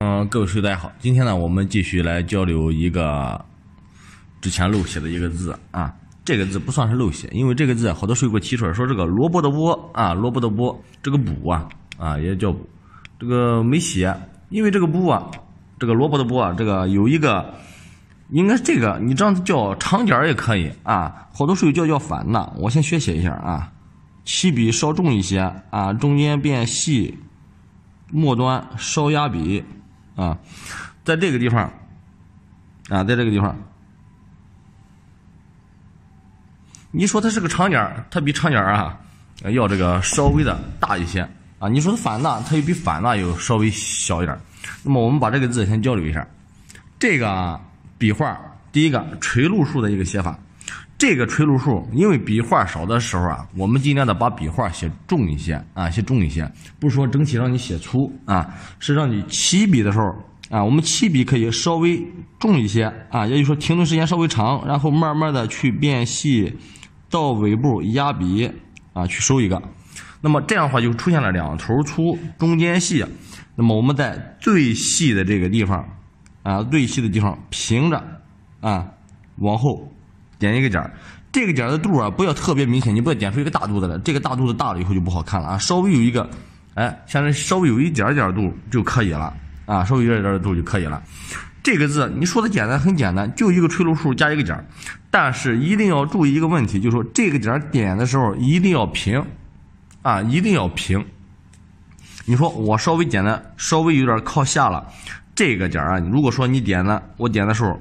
嗯，各位书友大家好，今天呢我们继续来交流一个之前漏写的一个字啊，这个字不算是漏写，因为这个字好多书友给我提出来，说这个萝卜的卜啊，萝卜的卜，这个卜啊，啊也叫卜，这个没写，因为这个卜啊，这个萝卜的卜啊，这个有一个，应该是这个，你这样叫长点儿也可以啊，好多书友叫叫反的，我先学写一下啊，起笔稍重一些啊，中间变细，末端稍压笔。啊，在这个地方，啊，在这个地方，你说它是个长点，它比长点啊要这个稍微的大一些啊。你说它反捺，它又比反捺又稍微小一点。那么我们把这个字先交流一下，这个啊笔画第一个垂露竖的一个写法。这个垂露竖，因为笔画少的时候啊，我们尽量的把笔画写重一些啊，写重一些。不是说整体让你写粗啊，是让你起笔的时候啊，我们起笔可以稍微重一些啊，也就是说停顿时间稍微长，然后慢慢的去变细，到尾部压笔啊去收一个。那么这样的话就出现了两头粗，中间细。那么我们在最细的这个地方啊，最细的地方平着啊往后。点一个点儿，这个点儿的度啊，不要特别明显，你不要点出一个大肚子来。这个大肚子大了以后就不好看了啊。稍微有一个，哎，像这稍微有一点点度就可以了啊，稍微有一点点度就可以了。这个字你说的简单，很简单，就一个垂露竖加一个点儿。但是一定要注意一个问题，就是说这个点儿点的时候一定要平啊，一定要平。你说我稍微简单，稍微有点靠下了，这个点儿啊，如果说你点的，我点的时候。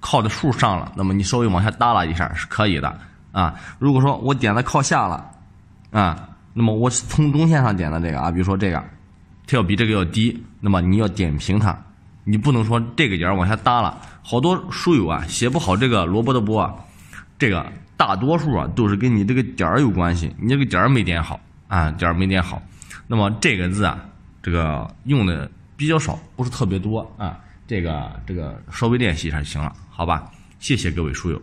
靠在竖上了，那么你稍微往下耷拉一下是可以的啊。如果说我点的靠下了，啊，那么我从中线上点的这个啊，比如说这个，它要比这个要低，那么你要点平它，你不能说这个点往下耷拉。好多书友啊，写不好这个“萝卜”的“卜”，这个大多数啊都是跟你这个点有关系，你这个点没点好啊，点没点好，那么这个字啊，这个用的比较少，不是特别多啊。这个这个稍微练习一下就行了，好吧？谢谢各位书友。